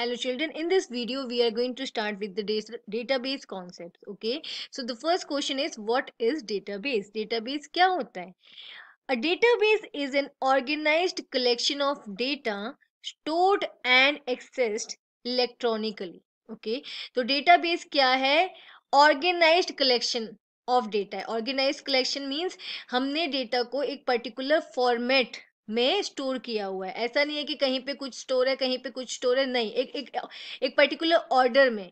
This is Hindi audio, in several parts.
hello children in this video we are going to start with the database concepts okay so the first question is what is database database kya hota hai a database is an organized collection of data stored and accessed electronically okay so, database kya hai organized collection of data organized collection means humne data ko ek particular format મે સ્ટોર کیا ہوا ہے એસા નહી કે કહી પે કુછ સ્ટોર હે કહી પે કુછ સ્ટોર હે નહી એક એક એક પર્ટીક્યુલર ઓર્ડર મે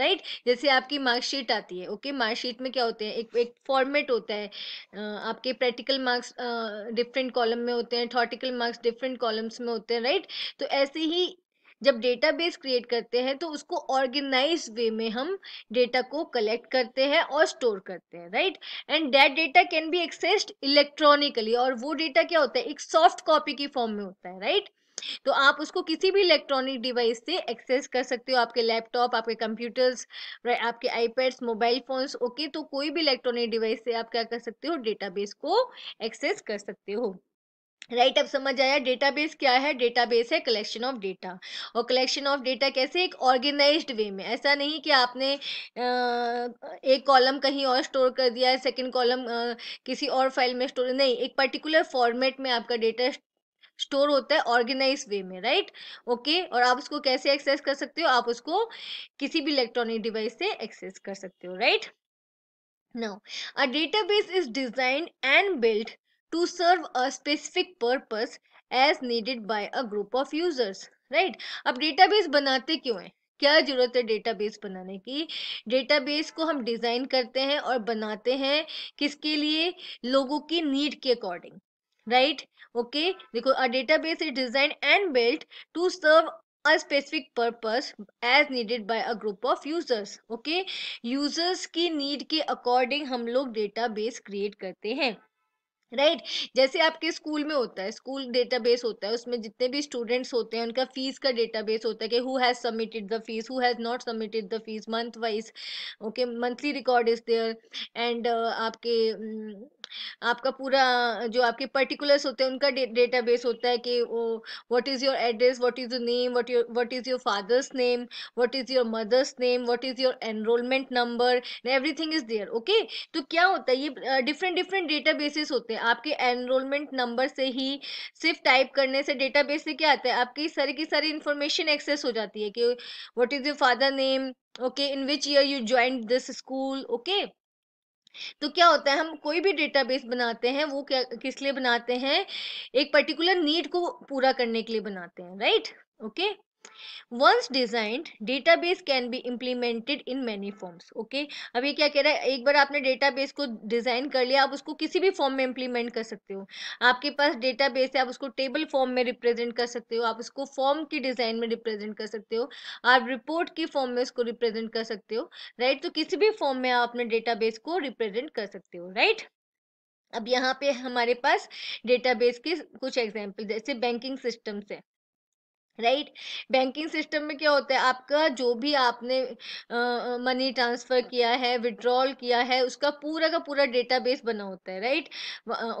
રાઈટ જેસે આપકી માર્કશીટ આતી હે ઓકે માર્કશીટ મે ક્યા હોતે હે એક એક ફોર્મેટ હોતા હે આપકે પ્રેક્ટિકલ માર્ક્સ ડિફરન્ટ કોલમ મે હોતે હે થોર્ટીકલ માર્ક્સ ડિફરન્ટ કોલમ્સ મે હોતે હે રાઈટ તો એસે હી जब डेटाबेस क्रिएट करते हैं तो उसको ऑर्गेनाइज वे में हम डेटा को कलेक्ट करते हैं और स्टोर करते हैं right and that data can be accessed electronically और वो डेटा क्या होता है एक सॉफ्ट कॉपी की फॉर्म में होता है राइट right? तो आप उसको किसी भी इलेक्ट्रॉनिक डिवाइस से एक्सेस कर सकते हो आपके लैपटॉप आपके कंप्यूटर्स आपके आईपैड्स मोबाइल फोन्स ओके तो कोई भी इलेक्ट्रॉनिक डिवाइस से आप क्या कर सकते हो डेटाबेस को एक्सेस कर सकते हो राइट right, अब समझ आया डेटाबेस क्या है डेटाबेस है कलेक्शन ऑफ डेटा और कलेक्शन ऑफ डेटा कैसे एक ऑर्गेनाइज्ड वे में ऐसा नहीं कि आपने एक कॉलम कहीं और स्टोर कर दिया है सेकेंड कॉलम किसी और फाइल में स्टोर नहीं एक पर्टिकुलर फॉर्मेट में आपका डेटा स्टोर होता है ऑर्गेनाइज वे में राइट right? Okay okay? और आप उसको कैसे एक्सेस कर सकते हो आप उसको किसी भी इलेक्ट्रॉनिक डिवाइस से एक्सेस कर सकते हो right now a data is design and build to serve a specific purpose as needed by a group of users right ab database banate kyu hain क्या जरूरत है डेटाबेस बनाने की डेटाबेस को हम डिजाइन करते हैं और बनाते हैं किसके लिए लोगों की नीड के अकॉर्डिंग राइट ओके देखो a database is design and built to serve a specific purpose as needed by a group of users okay users की नीड के अकॉर्डिंग हम लोग डेटाबेस क्रिएट करते हैं राइट right? जैसे आपके स्कूल में होता है स्कूल डेटाबेस होता है उसमें जितने भी स्टूडेंट्स होते हैं उनका फीस का डेटाबेस होता है कि who has submitted the fees who has not submitted the fees month wise okay monthly record is there and आपके mm, आपका पूरा जो आपके पर्टिकुलर्स होते हैं उनका डेटा बेस होता है कि वो what is your address what is your name what your what is your father's name what is your mother's name what is your enrolment number everything is there okay तो क्या होता है ये डिफरेंट डिफरेंट डेटा बेसिस होते हैं आपके एनरोलमेंट नंबर से ही सिर्फ टाइप करने से डेटा बेस से क्या आता है आपकी सारी की सारी इन्फॉर्मेशन एक्सेस हो जाती है कि what is your father name okay in which year you join this school okay तो क्या होता है हम कोई भी डेटाबेस बनाते हैं वो क्या किस लिए बनाते हैं एक पर्टिकुलर नीड को पूरा करने के लिए बनाते हैं right okay once designed database can be implemented in many forms okay अब ये क्या कह रहा है एक बार आपने डेटाबेस को डिजाइन कर लिया आप उसको किसी भी फॉर्म में इम्प्लीमेंट कर सकते हो आपके पास डेटाबेस है आप उसको टेबल फॉर्म में रिप्रेजेंट कर सकते हो आप उसको फॉर्म की डिजाइन में रिप्रेजेंट कर सकते हो आप रिपोर्ट की फॉर्म में उसको रिप्रेजेंट कर सकते हो राइट right? तो किसी भी फॉर्म में आप अपने डेटाबेस को रिप्रेजेंट कर सकते हो राइट right? अब यहाँ पे हमारे पास डेटाबेस के कुछ एग्जाम्पल जैसे बैंकिंग सिस्टम्स है राइट बैंकिंग सिस्टम में क्या होता है आपका जो भी आपने मनी ट्रांसफ़र किया है विड्रॉल किया है उसका पूरा का पूरा डेटाबेस बना होता है राइट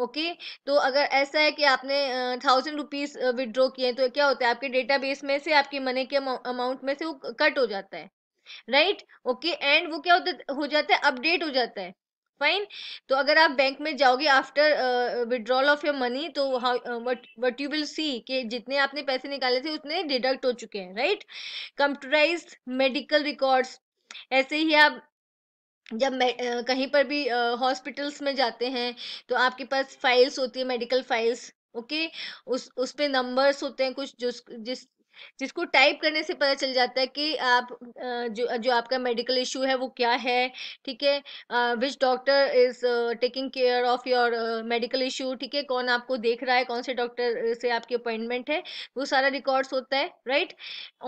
ओके तो अगर ऐसा है कि आपने थाउजेंड रुपीज़ विड्रॉ किए हैं तो क्या होता है आपके डेटाबेस में से आपकी मनी के अमाउंट में से वो कट हो जाता है राइट ओके एंड वो क्या होता हो जाता है अपडेट हो जाता है फाइन तो अगर आप बैंक में जाओगे after withdrawal of your money तो वट यू विल सी कि जितने आपने पैसे निकाले थे उतने डिडक्ट हो चुके हैं राइट कंप्यूटराइज मेडिकल रिकॉर्ड्स ऐसे ही आप जब uh, कहीं पर भी हॉस्पिटल्स uh, में जाते हैं तो आपके पास फाइल्स होती है मेडिकल फाइल्स ओके okay? उस उस पे नंबर्स होते हैं कुछ जो जिस जिसको टाइप करने से पता चल जाता है कि आप जो जो आपका मेडिकल इशू है वो क्या है ठीक है which doctor is taking care of your medical issue ठीक है कौन आपको देख रहा है कौन से डॉक्टर से आपकी अपॉइंटमेंट है वो सारा रिकॉर्ड्स होता है right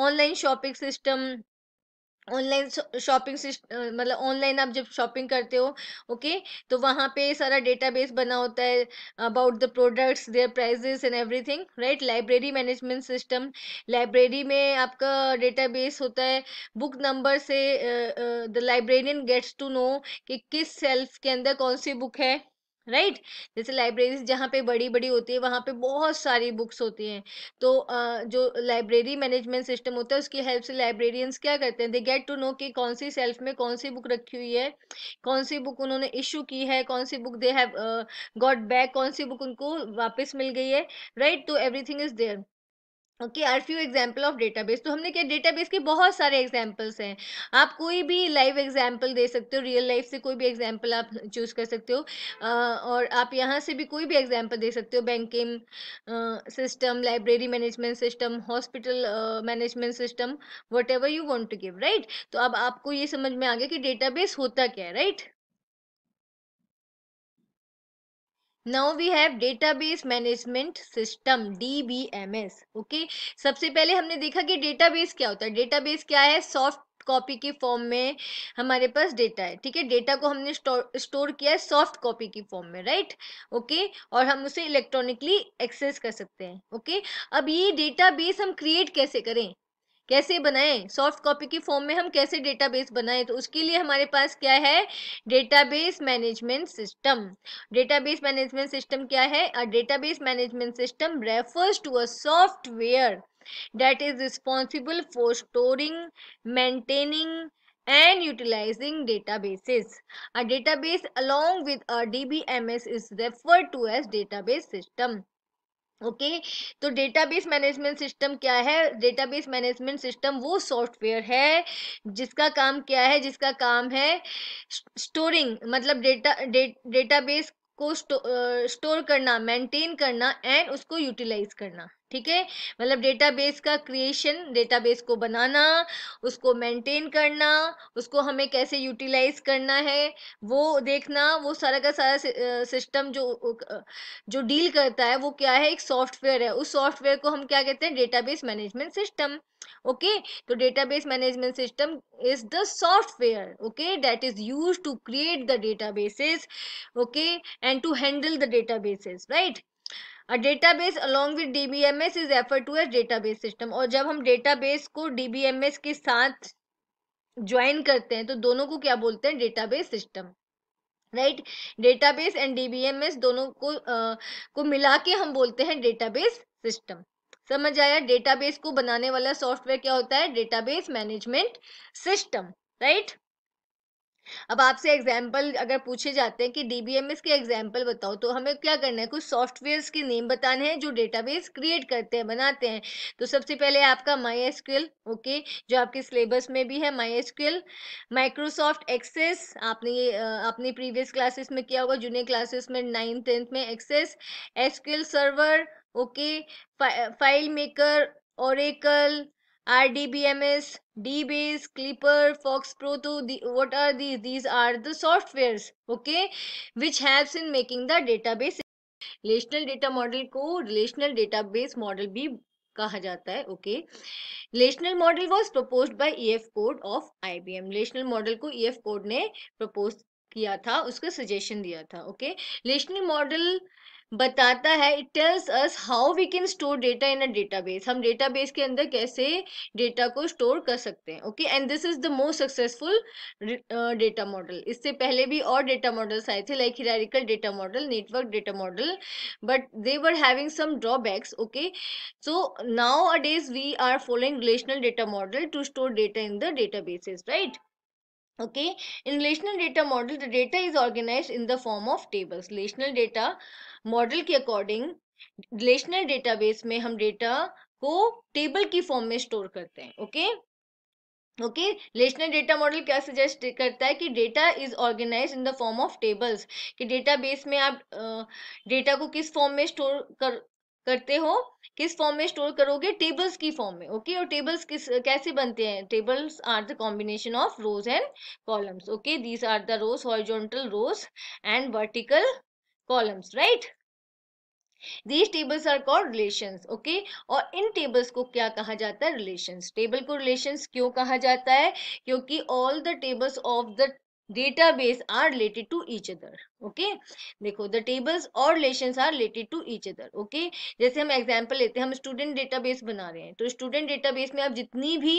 online shopping system online shopping मतलब ऑनलाइन आप जब शॉपिंग करते हो ओके okay? तो वहाँ पे सारा डेटाबेस बना होता है about the products there prices and everything right library management system library में आपका डेटाबेस होता है बुक नंबर से the librarian gets to know कि किस सेल्फ के अंदर कौन सी बुक है राइट right? जैसे लाइब्रेरीज जहाँ पे बड़ी बड़ी होती है वहाँ पे बहुत सारी बुक्स होती हैं तो जो लाइब्रेरी मैनेजमेंट सिस्टम होता है उसकी हेल्प से लाइब्रेरियंस क्या करते हैं दे गेट टू नो कि कौन सी सेल्फ में कौन सी बुक रखी हुई है कौन सी बुक उन्होंने इशू की है कौन सी book they have got back कौन सी बुक उनको वापस मिल गई है राइट तो everything is there okay are few example of database तो हमने क्या डेटाबेस के बहुत सारे एग्जाम्पल्स हैं आप कोई भी लाइव एग्जाम्पल दे सकते हो रियल लाइफ से कोई भी एग्जाम्पल आप चूज कर सकते हो और आप यहाँ से भी कोई भी एग्जाम्पल दे सकते हो banking system library management system hospital management system whatever you want to give right तो अब आपको ये समझ में आ गया कि डेटाबेस होता क्या है right right? Now we have base management system s okay सबसे पहले हमने देखा कि बेस क्या होता है बेस क्या है सॉफ्ट कॉपी के फॉर्म में हमारे पास डेटा है ठीक है डेटा को हमने स्टोर किया है सॉफ्ट कॉपी की फॉर्म में राइट ओके और हम उसे इलेक्ट्रॉनिकली एक्सेस कर सकते हैं ओके अब ये डेटाबेस हम क्रिएट कैसे करें कैसे बनाएं सॉफ्ट कॉपी की फॉर्म में हम कैसे डेटाबेस बनाएं तो उसके लिए हमारे पास क्या है database management system database management system क्या है a database management system refers to a software that is responsible for storing maintaining and utilizing databases database along with D B M S is refer to as database system okay okay? तो डेटाबेस मैनेजमेंट सिस्टम क्या है डेटाबेस मैनेजमेंट सिस्टम वो सॉफ्टवेयर है जिसका काम क्या है जिसका काम है स्टोरिंग मतलब डेटा डेटाबेस को स्टोर करना मेंटेन करना एंड उसको यूटिलाइज करना ठीक है मतलब डेटाबेस का क्रिएशन डेटाबेस को बनाना उसको मेंटेन करना उसको हमें कैसे यूटिलाइज करना है वो देखना वो सारा का सारा सिस्टम जो जो डील करता है वो क्या है एक सॉफ्टवेयर है उस सॉफ्टवेयर को हम क्या कहते हैं डेटाबेस मैनेजमेंट सिस्टम ओके तो database management system is the software okay that is use to create the databases okay and to handle the databases right a database along with s is refer to as database system और जब हम डेटाबेस को एस के साथ ज्वाइन करते हैं तो दोनों को क्या बोलते हैं database system right database and D S दोनों को आ, को मिला के हम बोलते हैं डेटाबेस सिस्टम समझ आया डेटाबेस को बनाने वाला सॉफ्टवेयर क्या होता है डेटाबेस मैनेजमेंट सिस्टम राइट अब आपसे एग्जाम्पल अगर पूछे जाते हैं कि डी बी एम एस के एग्जाम्पल बताओ तो हमें क्या करना है कुछ सॉफ्टवेयर के नेम बताने हैं जो डेटाबेस क्रिएट करते हैं बनाते हैं तो सबसे पहले आपका माई एसक्यूएल ओके जो आपके सिलेबस में भी है माई एसक्यूएल माइक्रोसॉफ्ट एक्सेस आपने ये आपने प्रीवियस क्लासेस में किया होगा जूनियर क्लासेस में नाइन टेंथ में access SQL server okay file maker Oracle RDBMS, DBase, Clipper, Fox Pro. So what are these? These are the softwares, okay, which helps in making the database. Relational data model को रिलेशनल डेटाबेस मॉडल भी कहा जाता है okay relational model was propose by E F Codd of M relational model को एफ e कोड ने प्रपोज किया था उसका सजेशन दिया था ओके रिलेशनल मॉडल बताता है it tells us how we can store data in a database हम डेटाबेस के अंदर कैसे डेटा को स्टोर कर सकते हैं okay and this is the most successful data model इससे पहले भी और डेटा मॉडल्स आए थे like hierarchical data model network data model but they were having some drawbacks okay so nowadays we are following relational data model to store data in the databases right okay in relational data model the data is organize in the form of tables relational data model के अकॉर्डिंग रिलेशनल डेटाबेस में हम डेटा को टेबल की फॉर्म में स्टोर करते हैं okay okay relational data model क्या सजेस्ट करता है कि data is organize in the form of tables कि डेटाबेस में आप डेटा को किस फॉर्म में स्टोर कर करते हो किस फॉर्म में स्टोर करोगे टेबल्स की फॉर्म में ओके okay? और टेबल्स किस कैसे बनते हैं tables are the combination of rows and columns okay these are the rows horizontal rows and vertical columns right these tables are call relation okay और इन टेबल्स को क्या कहा जाता है रिलेशन टेबल को रिलेशन क्यों कहा जाता है क्योंकि all the tables of the database are related to each other okay देखो the tables और relations are related to each other okay जैसे हम example लेते हैं हम student database बना रहे हैं तो student database में आप जितनी भी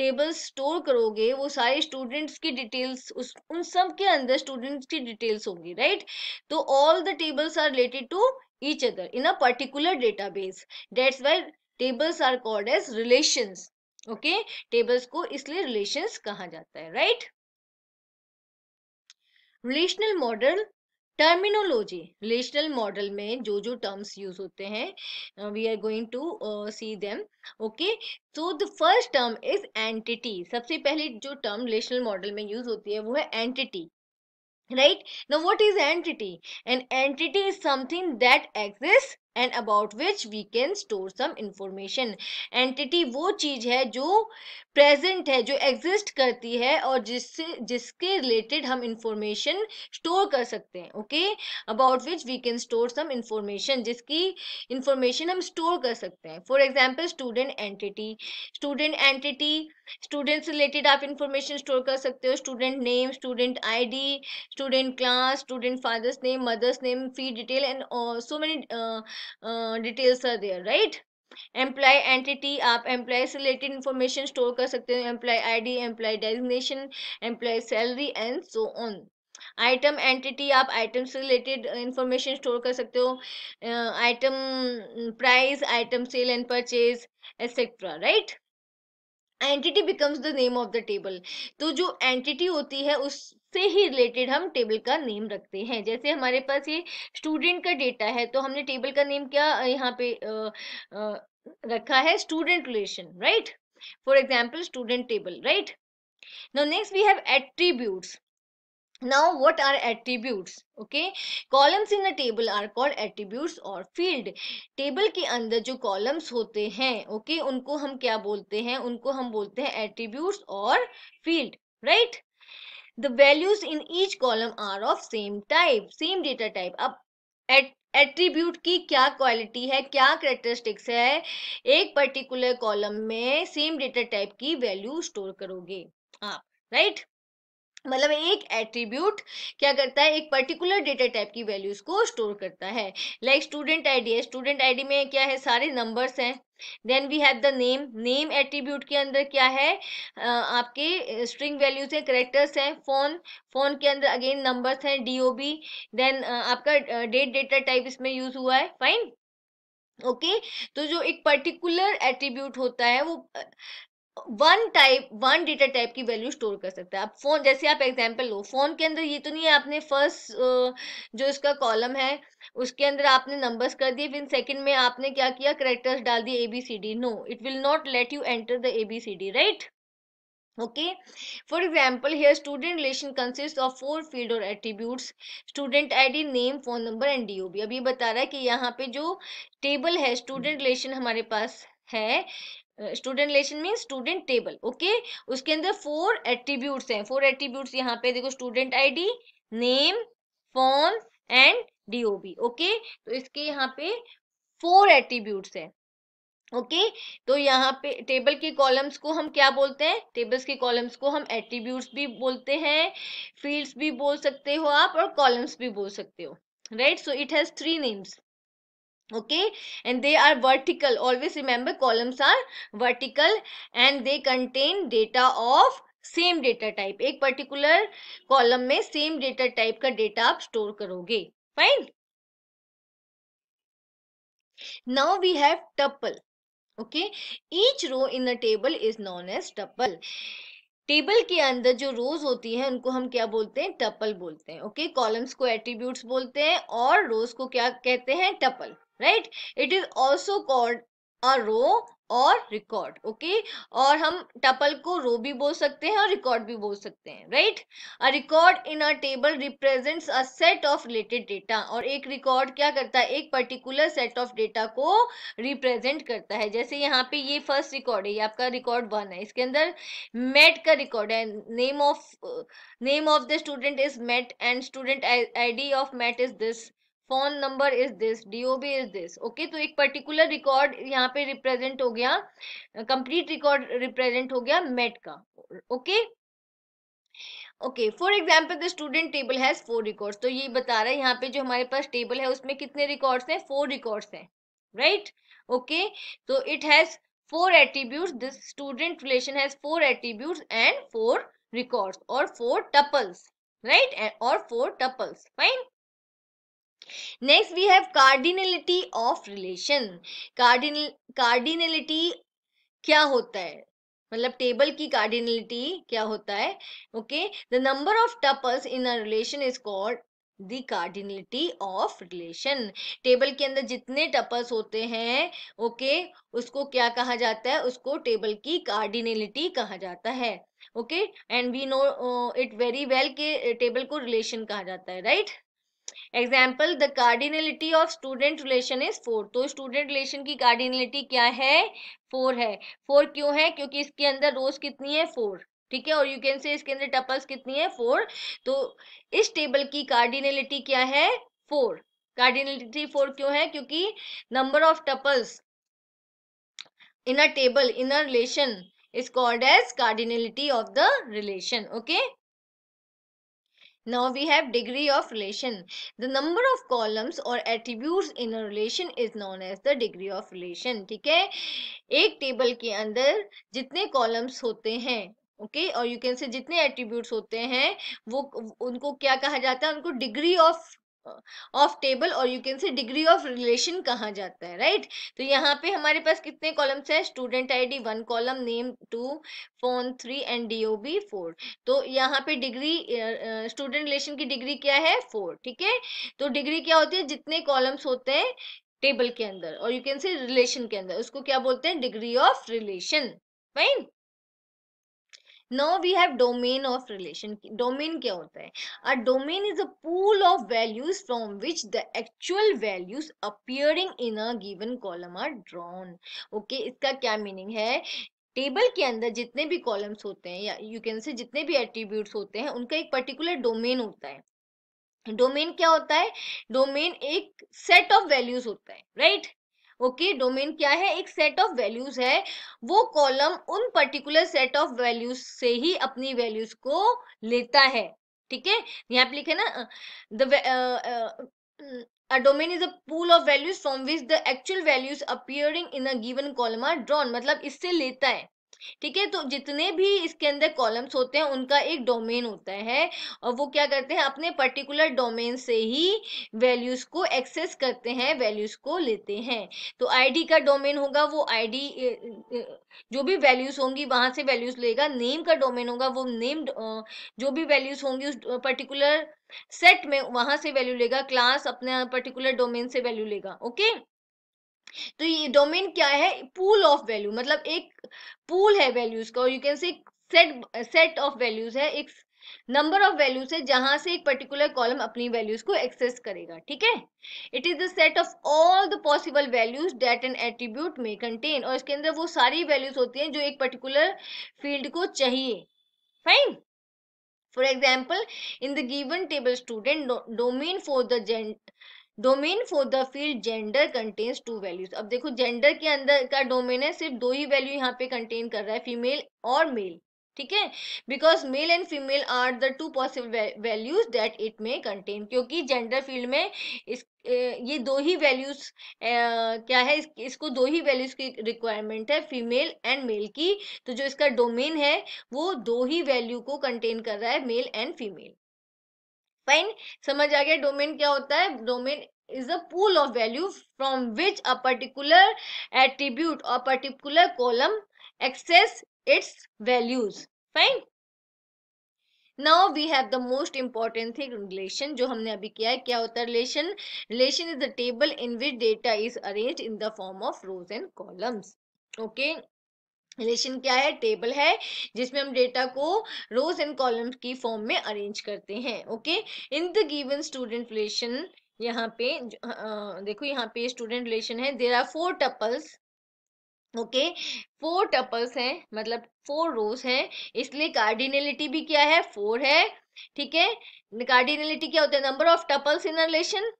tables store करोगे वो सारे students की details उस उन सब के अंदर students की details होंगी right तो all the tables are related to each other in a particular database that's why tables are called as relations okay tables को इसलिए relations कहा जाता है right relational model terminology relational model में जो जो टर्म्स यूज होते हैं we are going to see them okay so the first term is entity सबसे पहले जो टर्म रिलेशनल मॉडल में यूज होती है वो है entity right now what is entity an entity is something that exist and about which we can store some information entity वो चीज़ है जो प्रेजेंट है जो एग्जिस्ट करती है और जिससे जिसके रिलेटेड हम इंफॉर्मेशन स्टोर कर सकते हैं okay about which we can store some information जिसकी इंफॉर्मेशन हम स्टोर कर सकते हैं for example student entity student entity students related आप इंफॉर्मेशन स्टोर कर सकते हो student name student I D student class student father's name mother's name fee detail and so many details are there right employee entity आप एम्प्लॉय से रिलेटेड इंफॉर्मेशन स्टोर कर सकते हो employee I D employee designation employ salary and so on item entity आप आइटम से रिलेटेड इंफॉर्मेशन स्टोर कर सकते हो item price item sale and purchase etcetera right entity becomes the name of the table तो जो एंटिटी होती है उस से ही रिलेटेड हम टेबल का नेम रखते हैं जैसे हमारे पास ये स्टूडेंट का डेटा है तो हमने टेबल का नेम क्या यहाँ पे रखा है student relation right for example student table right now next we have attribute now what are attributes okay columns in a table are called attributes or field table के अंदर जो columns होते हैं okay उनको हम क्या बोलते हैं उनको हम बोलते हैं attributes और field right the values in each column are of same type same data type at attribute की क्या क्वालिटी है क्या करेक्टरिस्टिक्स है एक पर्टिकुलर कॉलम में सेम डेटा टाइप की वैल्यू स्टोर करोगे आप राइट मतलब एक एट्रीब्यूट क्या करता है एक पर्टिकुलर डेटा टाइप की वैल्यूज को स्टोर करता है लाइक स्टूडेंट आईडी है स्टूडेंट आईडी में क्या है सारे नंबर्स हैं then we have the name name attribute के अंदर क्या है uh, आपके स्ट्रिंग वैल्यूज हैं करेक्टर्स हैं फोन फोन के अंदर अगेन नंबर्स हैं डीओबी देन आपका डेट डेटा टाइप इसमें यूज हुआ है फाइन ओके okay? तो जो एक पर्टिकुलर एट्रीब्यूट होता है वो one type one data type की वैल्यू स्टोर कर सकता है आप फोन जैसे आप एग्जांपल लो फोन के अंदर ये तो नहीं है आपने फर्स्ट जो इसका कॉलम है उसके अंदर आपने नंबर्स कर दिए फिर सेकंड में आपने क्या किया करेक्टर्स डाल दिए A B C D no it will not let you enter the A B C D right okay for example here student relation consist of four field और attributes student I D name phone number and O B अभी बता रहा है कि यहाँ पे जो टेबल है स्टूडेंट रिलेशन हमारे पास है student relation mean student table okay उसके अंदर फोर एट्रीब्यूट्स हैं फोर एट्रीब्यूट्स यहाँ पे देखो student ID name form and DOB okay तो इसके यहाँ पे फोर एट्रीब्यूट्स हैं ओके okay? तो यहाँ पे टेबल के कॉलम्स को हम क्या बोलते हैं टेबल्स के कॉलम्स को हम एट्रीब्यूट्स भी बोलते हैं फील्ड्स भी बोल सकते हो आप और कॉलम्स भी बोल सकते हो right so it has three names okay and they are vertical always remember columns are vertical and they contain data of same data type एक पर्टिकुलर कॉलम में सेम डेटा टाइप का डेटा आप स्टोर करोगे fine now we have tuple okay each row in the table is known as tuple table के अंदर जो रोज होती हैं उनको हम क्या बोलते हैं टपल बोलते हैं ओके कॉलम्स को एट्रीब्यूट्स बोलते हैं और रोज को क्या कहते हैं tuple right it is also called a row और रिकॉर्ड ओके और हम टपल को रो भी बोल सकते हैं और रिकॉर्ड भी बोल सकते हैं right a record in a table represents a set of related data और एक रिकॉर्ड क्या करता है एक पर्टिकुलर सेट ऑफ डेटा को रिप्रेजेंट करता है जैसे यहाँ पे ये फर्स्ट रिकॉर्ड है ये आपका रिकॉर्ड वन है इसके अंदर मेट का रिकॉर्ड है name of name of the student is Matt and student I D of Matt is this phone number is this DOB is this okay तो एक पर्टिकुलर रिकॉर्ड यहाँ पे रिप्रेजेंट हो गया कंप्लीट रिकॉर्ड रिप्रेजेंट हो गया मेट का okay okay for example the student table has four records तो ये बता रहा है यहाँ पे जो हमारे पास टेबल है उसमें कितने रिकॉर्ड्स हैं फोर रिकॉर्ड्स हैं राइट ओके तो it has four attributes this student relation has four attributes and four records और फोर टपल्स राइट और four tuples fine Next, we have cardinality of relation. Cardinal cardinality क्या होता है मतलब टेबल की कार्डिनलिटी क्या होता है okay the number of tuples in a relation is called the cardinality of relation table के अंदर जितने टपल्स होते हैं ओके okay, उसको क्या कहा जाता है उसको टेबल की कार्डिनलिटी कहा जाता है okay and we know it very well के टेबल को रिलेशन कहा जाता है right right? Example the cardinality of student relation is four तो स्टूडेंट रिलेशन की कार्डिनलिटी क्या है फोर है फोर क्यों है क्योंकि इसके अंदर रोज कितनी है फोर ठीक है और यू कैन से इसके अंदर टपल्स कितनी है फोर तो इस टेबल की कार्डिनलिटी क्या है फोर कार्डिनलिटी फोर क्यों है क्योंकि number of tuples in a table in a relation is called as cardinality of the relation okay Now we have degree of relation. The number of columns or attributes in a relation is known as the degree of relation. ठीक है एक टेबल के अंदर जितने कॉलम्स होते हैं ओके okay? और यू कैन से जितने एट्रीब्यूट्स होते हैं वो उनको क्या कहा जाता है उनको डिग्री ऑफ ऑफ टेबल और you can say degree of relation कहा जाता है राइट right? तो यहाँ पे हमारे पास कितने कॉलम्स है student ID one column name two phone three and DOB four तो यहाँ पे डिग्री स्टूडेंट रिलेशन की डिग्री क्या है फोर ठीक है तो डिग्री क्या होती है जितने कॉलम्स होते हैं टेबल के अंदर और यू कैन से रिलेशन के अंदर उसको क्या बोलते हैं degree of relation right now we have domain of relation domain क्या होता है a domain is a pool of values from which the actual values appearing in a given column are drawn okay इसका क्या मीनिंग है टेबल के अंदर जितने भी कॉलम्स होते हैं या यू कैन से जितने भी एट्रीब्यूट होते हैं उनका एक पर्टिकुलर डोमेन होता है डोमेन क्या होता है डोमेन एक सेट ऑफ वैल्यूज होता है राइट right? ओके डोमेन क्या है एक सेट ऑफ वैल्यूज है वो कॉलम उन पर्टिकुलर सेट ऑफ वैल्यूज से ही अपनी वैल्यूज को लेता है ठीक है यहाँ पे लिखे ना domain is a pool of values from which the actual values appearing in a given column are drawn मतलब इससे लेता है ठीक है तो जितने भी इसके अंदर कॉलम्स होते हैं उनका एक डोमेन होता है और वो क्या करते हैं अपने पर्टिकुलर डोमेन से ही वैल्यूज को एक्सेस करते हैं वैल्यूज को लेते हैं तो आईडी का डोमेन होगा वो आईडी जो भी वैल्यूज होंगी वहां से वैल्यूज लेगा नेम का डोमेन होगा वो नेम जो भी वैल्यूज होंगी उस पर्टिकुलर सेट में वहां से वैल्यू लेगा क्लास अपने पर्टिकुलर डोमेन से वैल्यू लेगा ओके okay? तो ये डोमेन क्या है पूल ऑफ वैल्यू मतलब एक पूल है वैल्यूज का you can say set set of values है एक नंबर ऑफ वैल्यूज है जहां से एक पर्टिकुलर कॉलम अपनी वैल्यूज को एक्सेस करेगा ठीक है it is the set of all the possible values that an attribute में कंटेन और इसके अंदर वो सारी वैल्यूज होती हैं जो एक पर्टिकुलर फील्ड को चाहिए fine for example, in the given table student domain for the the domain for the field gender contains two values अब देखो जेंडर के अंदर का डोमेन है सिर्फ दो ही वैल्यू यहाँ पे कंटेन कर रहा है फीमेल और मेल ठीक है because male and female are the two possible values that it में कंटेन क्योंकि जेंडर फील्ड में इस ये दो ही वैल्यूज क्या है इस, इसको दो ही वैल्यूज की रिक्वायरमेंट है फीमेल एंड मेल की तो जो इसका डोमेन है वो दो ही वैल्यू को कंटेन कर रहा है मेल एंड फीमेल फाइन समझ आ गया डोमेन क्या होता है domain is a pool of value from which a particular attribute और particular column access its values fine now we have the most important thing relation जो हमने अभी किया है क्या होता है relation relation is the table in which data is arrange in the form of rows and columns okay relation क्या है टेबल है जिसमें हम डेटा को रोज एंड कॉलम की फॉर्म में अरेंज करते हैं okay in the given student relation यहाँ पे आ, देखो यहाँ पे स्टूडेंट रिलेशन है there are four tuples okay four tuples हैं मतलब फोर रोज हैं इसलिए कार्डिनेलिटी भी क्या है फोर है ठीक है कार्डिनेलिटी क्या होता है number of tuples in relation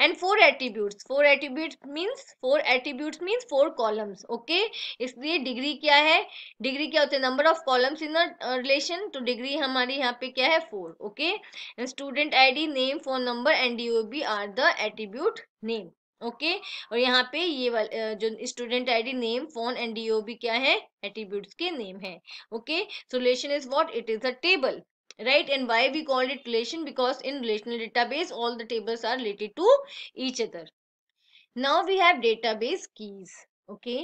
and four attributes four attribute means four attributes means four columns okay इसलिए डिग्री क्या है डिग्री क्या होती है number of columns in relation तो डिग्री हमारी यहाँ पे क्या है four okay student I D name phone number and B are the attribute name okay okay? और यहाँ पे ये वाल, uh, जो student ID name phone and DOB क्या है एटीब्यूट्स के नेम है okay so relation is what it is a table right and why we called it relation because in relational database all the tables are related to each other now we have database keys okay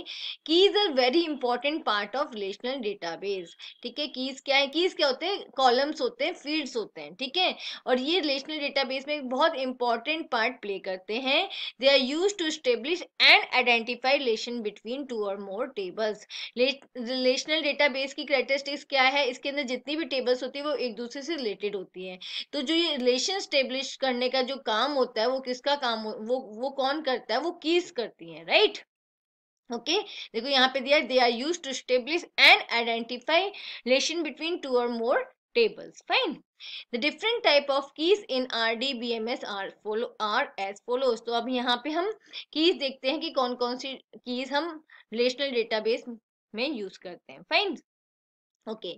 keys are very important part of relational database ठीक है कीज क्या है कीज क्या होते हैं कॉलम्स होते हैं फील्ड्स होते हैं ठीक है और ये रिलेशनल डेटाबेस में बहुत इंपॉर्टेंट पार्ट प्ले करते हैं they are use to establish and identify relation between two or more tables relational database की करेक्टरिस्टिक्स क्या है इसके अंदर जितनी भी टेबल्स होती है वो एक दूसरे से रिलेटेड होती है तो जो ये रिलेशन स्टेब्लिश करने का जो काम होता है वो किसका काम वो वो कौन करता है वो कीज करती है राइट right? Okay okay? देखो यहाँ पे दिया they are use to establish and identify relation between two or more tables fine the different type of keys in rdbms are follow are as follows तो अब यहाँ पे हम keys देखते हैं कि कौन कौन सी keys हम relational database में use करते हैं fine okay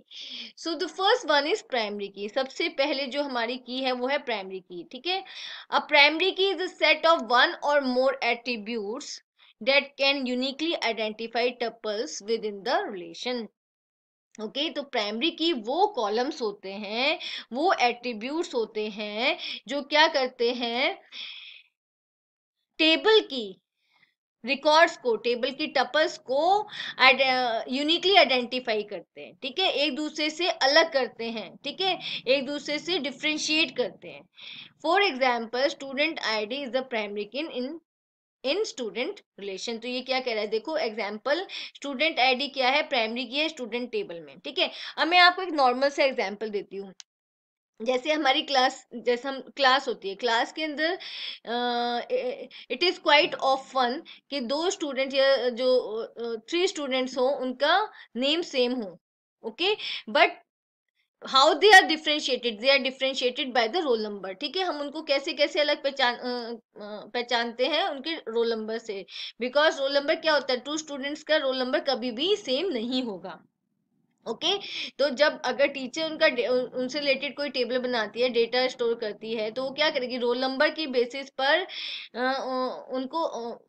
so the first one is primary key सबसे पहले जो हमारी की है वो है प्राइमरी की ठीक है अब primary key is a set of one or more attributes that can uniquely identify tuples within the relation. Okay okay, तो प्राइमरी की वो कॉलम्स होते हैं वो एट्रीब्यूट्स होते हैं जो क्या करते हैं टेबल की रिकॉर्ड्स को टेबल की टपल्स को यूनिकली आइडेंटिफाई करते हैं ठीक है एक दूसरे से अलग करते हैं ठीक है एक दूसरे से डिफ्रेंशिएट करते हैं for example student ID is the primary key in in in student relation तो ये क्या कह रहा है देखो एग्जाम्पल स्टूडेंट आईडी क्या है प्राइमरी की है स्टूडेंट टेबल में ठीक है अब मैं आपको एक नॉर्मल सा एग्जाम्पल देती हूँ जैसे हमारी क्लास जैसे हम क्लास होती है क्लास के अंदर इट इज़ क्वाइट ऑफन कि दो स्टूडेंट या जो थ्री स्टूडेंट्स हो उनका नेम सेम हो okay but how they are differentiated they are differentiated by the roll number ठीक है हम उनको कैसे कैसे अलग पहचान पहचानते हैं उनके रोल नंबर से बिकॉज रोल नंबर क्या होता है टू स्टूडेंट्स का रोल नंबर कभी भी सेम नहीं होगा ओके okay? तो जब अगर टीचर उनका उनसे रिलेटेड कोई टेबल बनाती है डेटा स्टोर करती है तो वो क्या करेगी रोल नंबर की बेसिस पर आ, उनको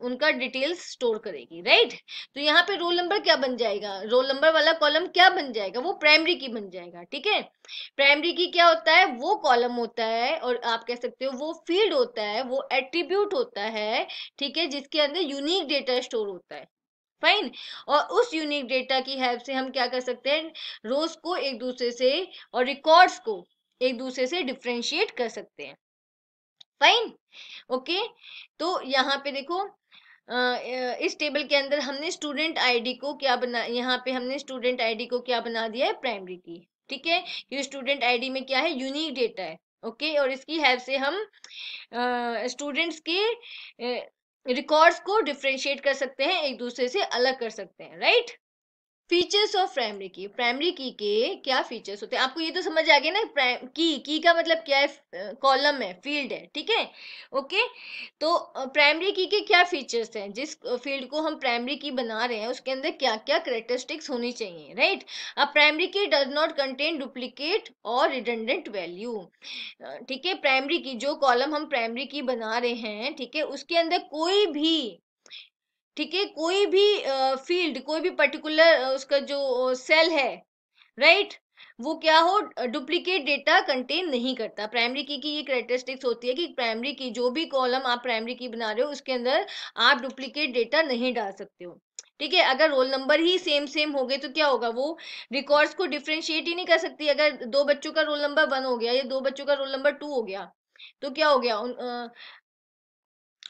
उनका डिटेल्स स्टोर करेगी राइट तो यहाँ पे रोल नंबर क्या बन जाएगा रोल नंबर वाला कॉलम क्या बन जाएगा वो प्राइमरी की बन जाएगा ठीक है प्राइमरी की क्या होता है वो कॉलम होता है और आप कह सकते हो वो फील्ड होता है वो एट्रीब्यूट होता है ठीक है जिसके अंदर यूनिक डेटा स्टोर होता है फाइन और उस यूनिक डेटा की हेल्प से हम क्या कर सकते हैं रोज को एक दूसरे से और रिकॉर्ड्स को एक दूसरे से डिफ्रेंशिएट कर सकते हैं फाइन ओके okay? तो यहाँ पे देखो इस टेबल के अंदर हमने स्टूडेंट आईडी को क्या बना यहाँ पे हमने स्टूडेंट आईडी को क्या बना दिया है प्राइमरी की ठीक है ये स्टूडेंट आईडी में क्या है यूनिक डेटा है ओके okay? और इसकी हेल्प से हम स्टूडेंट्स के रिकॉर्ड्स को डिफ्रेंशिएट कर सकते हैं एक दूसरे से अलग कर सकते हैं right features of primary key primary key के क्या फीचर्स होते हैं आपको ये तो समझ आ गया ना की की का मतलब क्या है कॉलम है फील्ड है ठीक है ओके तो प्राइमरी की के क्या फीचर्स हैं जिस फील्ड को हम प्राइमरी की बना रहे हैं उसके अंदर क्या क्या करेक्टरिस्टिक्स होनी चाहिए राइट अब primary key does not contain duplicate और रिडेंडेंट वैल्यू ठीक है प्राइमरी की जो कॉलम हम प्राइमरी की बना रहे हैं ठीक है उसके अंदर कोई भी ठीक है कोई भी फील्ड कोई भी पर्टिकुलर उसका जो सेल है राइट वो क्या हो डुप्लीकेट डेटा कंटेन नहीं करता प्राइमरी की की ये करेक्टरिस्टिक्स होती है कि प्राइमरी की जो भी कॉलम आप प्राइमरी की बना रहे हो उसके अंदर आप डुप्लीकेट डेटा नहीं डाल सकते हो ठीक है अगर रोल नंबर ही सेम सेम हो गए तो क्या होगा वो रिकॉर्ड्स को डिफ्रेंशिएट ही नहीं कर सकती अगर दो बच्चों का रोल नंबर वन हो गया या दो बच्चों का रोल नंबर टू हो गया तो क्या हो गया उन,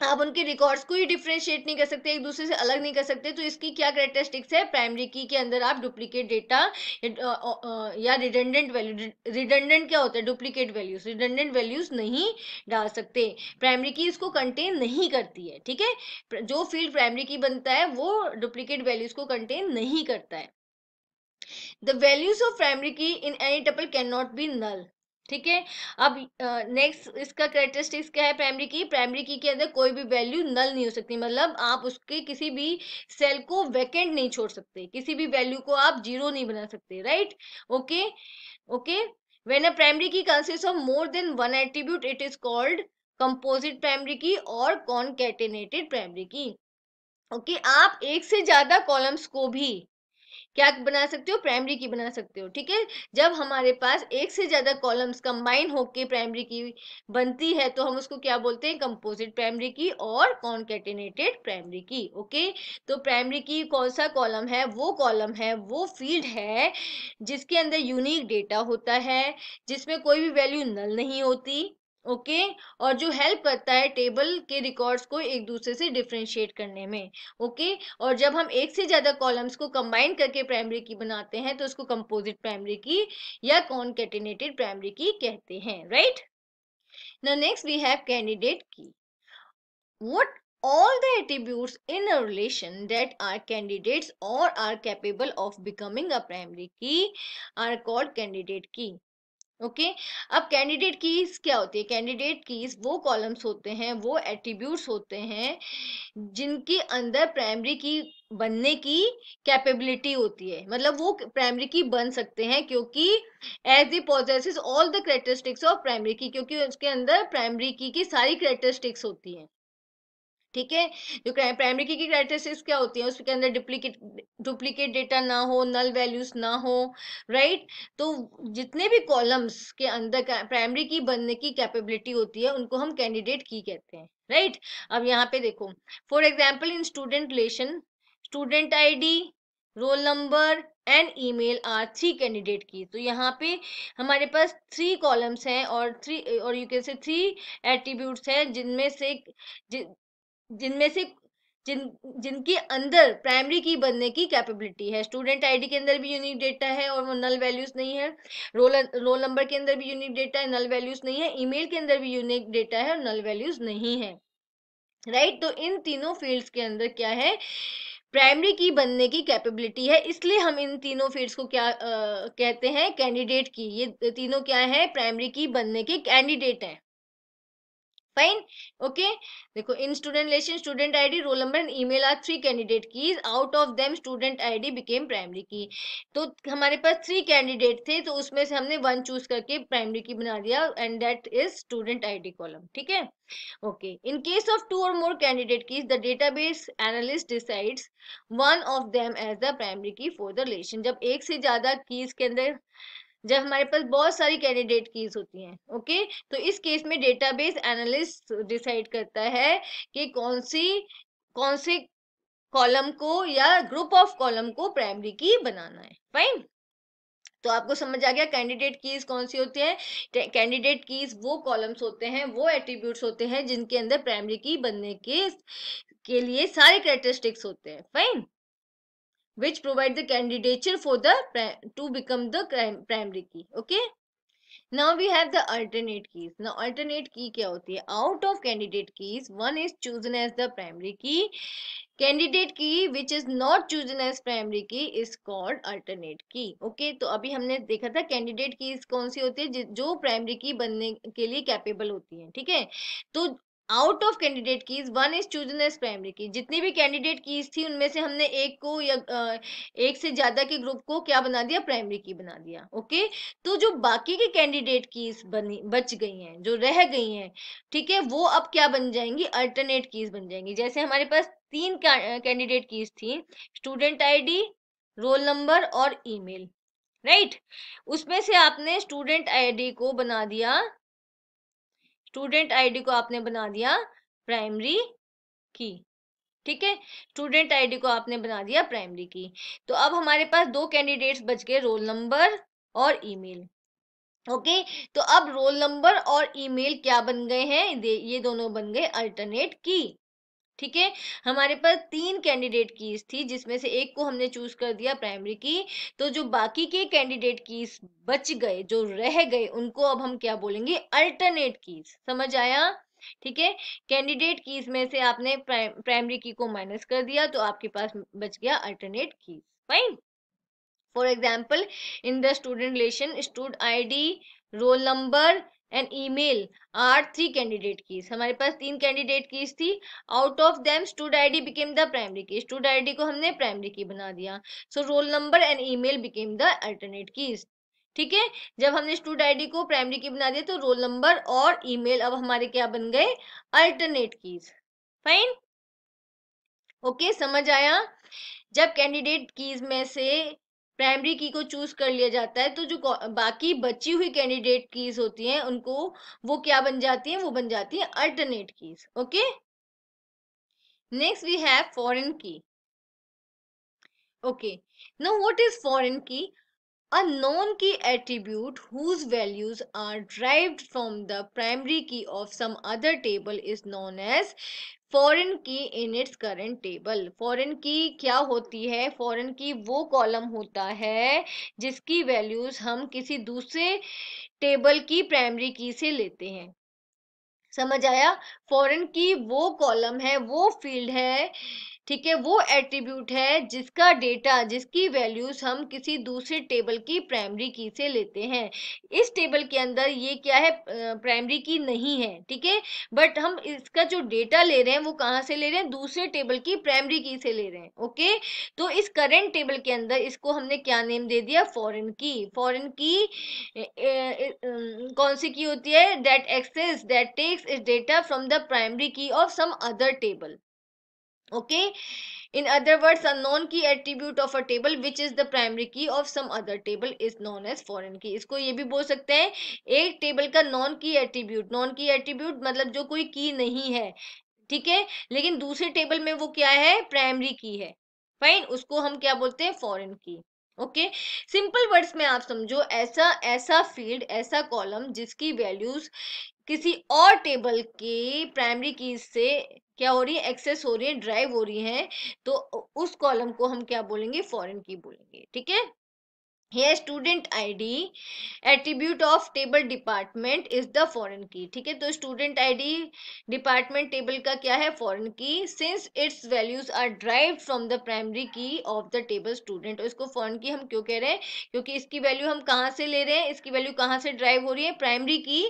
आप उनके रिकॉर्ड्स को ही डिफ्रेंशिएट नहीं कर सकते एक दूसरे से अलग नहीं कर सकते तो इसकी क्या करेक्टरिस्टिक्स है प्राइमरी की के अंदर आप duplicate data uh, uh, uh, या रिडेंडेंट वैल्यू रिडेंडेंट क्या होता है डुप्लीकेट वैल्यूज रिडेंडेंट वैल्यूज नहीं डाल सकते प्राइमरी की इसको कंटेन नहीं करती है ठीक है जो फील्ड प्राइमरी की बनता है वो डुप्लीकेट वैल्यूज को कंटेन नहीं करता है the values of primary key in any tuple can not be null ठीक है अब नेक्स्ट uh, इसका करेक्टरिस्टिक्स क्या है प्राइमरी की प्राइमरी की के अंदर कोई भी वैल्यू नल नहीं हो सकती मतलब आप उसके किसी भी सेल को वैकेंट नहीं छोड़ सकते किसी भी वैल्यू को आप जीरो नहीं बना सकते right okay okay when a primary key consist of more than one attribute it is called composite primary key और concatenated primary key okay okay, आप एक से ज्यादा कॉलम्स को भी क्या बना सकते हो प्राइमरी की बना सकते हो ठीक है जब हमारे पास एक से ज़्यादा कॉलम्स कंबाइन होके प्राइमरी की बनती है तो हम उसको क्या बोलते हैं कंपोजिट प्राइमरी की और कॉन्केटिनेटेड प्राइमरी की ओके तो प्राइमरी की कौन सा कॉलम है वो कॉलम है वो फील्ड है जिसके अंदर यूनिक डेटा होता है जिसमें कोई भी वैल्यू नल नहीं होती ओके okay? और जो हेल्प करता है टेबल के रिकॉर्ड्स को एक दूसरे से डिफ्रेंशिएट करने में ओके okay? और जब हम एक से ज़्यादा कॉलम्स को कंबाइन करके प्राइमरी की बनाते हैं तो उसको कंपोजिट प्राइमरी की या कॉन्केटिनेटेड प्राइमरी की कहते हैं right the next we have candidate key what all the attributes इन a relation that are candidates or are capable of becoming a primary key are called candidate key okay अब कैंडिडेट कीज क्या होती है कैंडिडेट कीज वो कॉलम्स होते हैं वो एट्रीब्यूट्स होते हैं जिनके अंदर प्राइमरी की बनने की कैपेबिलिटी होती है मतलब वो प्राइमरी की बन सकते हैं क्योंकि as the possesses all the characteristics of primary key क्योंकि उसके अंदर प्राइमरी की की सारी करेक्टरिस्टिक्स होती हैं ठीक है जो प्राइमरी की क्राइटेसिस क्या होती है उसके अंदर डुप्लीकेट डुप्लीकेट डेटा ना हो नल वैल्यूज ना हो राइट तो जितने भी कॉलम्स के अंदर प्राइमरी की बनने की कैपेबिलिटी होती है उनको हम कैंडिडेट की कहते हैं राइट अब यहाँ पे देखो for example in student relation student I roll number and email are three candidate key तो यहाँ पे हमारे पास थ्री कॉलम्स हैं और थ्री और you can say three attributes हैं जिनमें से जिनमें से जिन जिनके अंदर प्राइमरी की बनने की कैपेबिलिटी है स्टूडेंट आईडी के अंदर भी यूनिक डेटा है और वो नल वैल्यूज नहीं है रोल रोल नंबर के अंदर भी यूनिक डेटा है नल वैल्यूज नहीं है ईमेल के अंदर भी यूनिक डेटा है और नल वैल्यूज नहीं है राइट right? तो इन तीनों फील्ड्स के अंदर क्या है प्राइमरी की बनने की कैपेबिलिटी है इसलिए हम इन तीनों फील्ड्स को क्या आ, कहते हैं कैंडिडेट की ये तीनों क्या है प्राइमरी की बनने के कैंडिडेट हैं फाइन ओके देखो in student relation student ID roll number and email are three candidate key out of them student ID became primary key तो हमारे पास थ्री कैंडिडेट थे तो उसमें से हमने वन चूज करके प्राइमरी की बना दिया and that is student ID column ठीक है okay in case of two or more candidate key the database analyst decides one of them as the primary key for the relation जब एक से ज्यादा कीज के अंदर जब हमारे पास बहुत सारी कैंडिडेट कीज होती हैं ओके तो इस केस में डेटाबेस एनालिस्ट डिसाइड करता है कि कौन सी कौन से कॉलम को या ग्रुप ऑफ कॉलम को प्राइमरी की बनाना है फाइन तो आपको समझ आ गया कैंडिडेट कीज कौन सी होती है कैंडिडेट कीज वो कॉलम्स होते हैं वो एट्रीब्यूट्स होते हैं जिनके अंदर प्राइमरी की बनने के के लिए सारे करेक्टरिस्टिक्स होते हैं fine which provide the candidature for the to become the primary key okay now we have the alternate keys now alternate key kya hoti hai out of candidate keys one is chosen as the primary key candidate key which is not chosen as primary key is called alternate key okay तो अभी हमने देखा था candidate keys कौन सी होती है जो primary key बनने के लिए capable होती है ठीक है तो out of candidate keys one is chosen as primary key जितनी भी कैंडिडेट कीज थी उनमें से हमने एक को या एक से ज्यादा के ग्रुप को क्या बना दिया प्राइमरी की बना दिया ओके तो जो बाकी की कैंडिडेट कीज बनी बच गई हैं जो रह गई हैं ठीक है वो अब क्या बन जाएंगी अल्टरनेट कीज बन जाएंगी जैसे हमारे पास तीन कैंडिडेट कीज थी स्टूडेंट आई रोल नंबर और ई राइट right? उसमें से आपने स्टूडेंट आईडी को बना दिया स्टूडेंट आईडी को आपने बना दिया प्राइमरी की ठीक है स्टूडेंट आईडी को आपने बना दिया प्राइमरी की तो अब हमारे पास दो कैंडिडेट्स बच गए रोल नंबर और ईमेल ओके तो अब रोल नंबर और ईमेल क्या बन गए हैं ये दोनों बन गए अल्टरनेट की ठीक है हमारे पास तीन कैंडिडेट कीज थी जिसमें से एक को हमने चूज कर दिया प्राइमरी की तो जो बाकी के कैंडिडेट कीज बच गए जो रह गए उनको अब हम क्या बोलेंगे अल्टरनेट कीज समझ आया ठीक है कैंडिडेट कीज में से आपने प्राइमरी की को माइनस कर दिया तो आपके पास बच गया alternate keys fine for example in the student relation stud I D roll number and email are three candidate key हमारे पास तीन कैंडिडेट कीज थी out of them stud ID became the primary key stud ID को हमने प्राइमरी की बना दिया so roll number and email became the alternate keys ठीक है जब हमने स्टूड आईडी को प्राइमरी की बना दिया तो रोल नंबर और ईमेल अब हमारे क्या बन गए अल्टरनेट कीज फाइन ओके समझ आया जब कैंडिडेट कीज में से प्राइमरी की को चूज कर लिया जाता है तो जो बाकी बची हुई कैंडिडेट कीज होती हैं उनको वो क्या बन जाती हैं वो बन जाती हैं alternate keys okay next we have foreign key okay now what is foreign key a known key attribute whose values are derived from the primary key of some other table is known as foreign key in its current table foreign key क्या होती है फॉरेन की वो कॉलम होता है जिसकी वैल्यूज हम किसी दूसरे टेबल की प्राइमरी की से लेते हैं समझ आया फॉरेन की वो कॉलम है वो फील्ड है ठीक है वो एट्रीब्यूट है जिसका डेटा जिसकी वैल्यूज हम किसी दूसरे टेबल की प्राइमरी की से लेते हैं इस टेबल के अंदर ये क्या है प्राइमरी की नहीं है ठीक है बट हम इसका जो डेटा ले रहे हैं वो कहाँ से ले रहे हैं दूसरे टेबल की प्राइमरी की से ले रहे हैं ओके तो इस करेंट टेबल के अंदर इसको हमने क्या नेम दे दिया फॉरन की फॉरन की कौन सी की होती है that access that takes is data from the primary key of some other table okay in other words a known key attribute of a table which is the primary key of some other table is known as foreign key इसको ये भी बोल सकते हैं एक टेबल का नॉन की एट्रीब्यूट नॉन की एट्रीब्यूट मतलब जो कोई की नहीं है ठीक है लेकिन दूसरे टेबल में वो क्या है प्राइमरी की है फाइन उसको हम क्या बोलते हैं फॉरन की ओके सिंपल वर्ड्स में आप समझो ऐसा ऐसा फील्ड ऐसा कॉलम जिसकी वैल्यूज किसी और टेबल के प्राइमरी की से क्या हो रही है एक्सेस हो रही है ड्राइव हो रही है तो उस कॉलम को हम क्या बोलेंगे फॉरेन की बोलेंगे ठीक है ये student I D attribute of table department is the foreign key ठीक है तो student I D department table का क्या है foreign key since its values are drive from the primary key of the table student इसको फॉरन की हम क्यों कह रहे हैं क्योंकि इसकी वैल्यू हम कहाँ से ले रहे हैं इसकी वैल्यू कहाँ से ड्राइव हो रही है primary key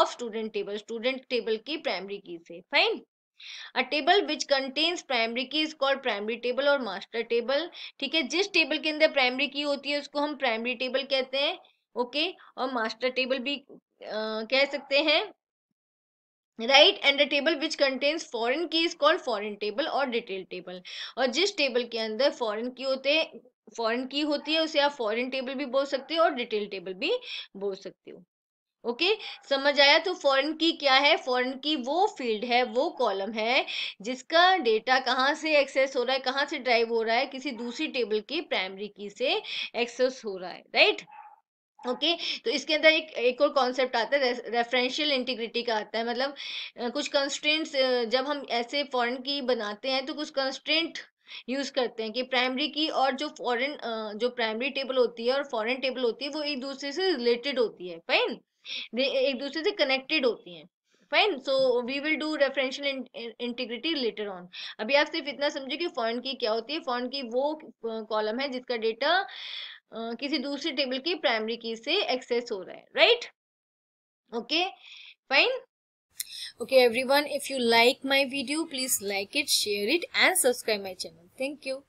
of student table student table की प्राइमरी की से fine a table which contains primary key is called primary table और मास्टर टेबल ठीक है जिस टेबल के अंदर प्राइमरी की होती है उसको हम प्राइमरी टेबल कहते हैं ओके okay? और मास्टर टेबल भी आ, कह सकते हैं right and the table which contains foreign key is called foreign table और डिटेल टेबल और जिस टेबल के अंदर फॉरेन की होते फॉरेन की होती है उसे आप फॉरेन टेबल भी बोल सकते हो और डिटेल टेबल भी बोल सकते हो ओके समझ आया तो फॉरेन की क्या है फॉरेन की वो फील्ड है वो कॉलम है जिसका डेटा कहाँ से एक्सेस हो रहा है कहाँ से ड्राइव हो रहा है किसी दूसरी टेबल की प्राइमरी की से एक्सेस हो रहा है राइट ओके okay, तो इसके अंदर एक एक और कॉन्सेप्ट आता है रेफरेंशियल इंटीग्रिटी का आता है मतलब कुछ कंस्ट्रेंट्स जब हम ऐसे फॉरेन की बनाते हैं तो कुछ कंस्ट्रेंट यूज करते हैं कि प्राइमरी की और जो फॉरेन जो प्राइमरी टेबल होती है और फॉरेन टेबल होती है वो एक दूसरे से रिलेटेड होती है फाइन दे एक दूसरे से कनेक्टेड होती हैं fine so we will do referential integrity later on अभी आप सिर्फ इतना समझो कि फॉरन की क्या होती है फॉरन की वो कॉलम है जिसका डेटा किसी दूसरे टेबल की प्राइमरी की से एक्सेस हो रहा है right okay fine every one if you like my video please like it share it and subscribe my channel thank you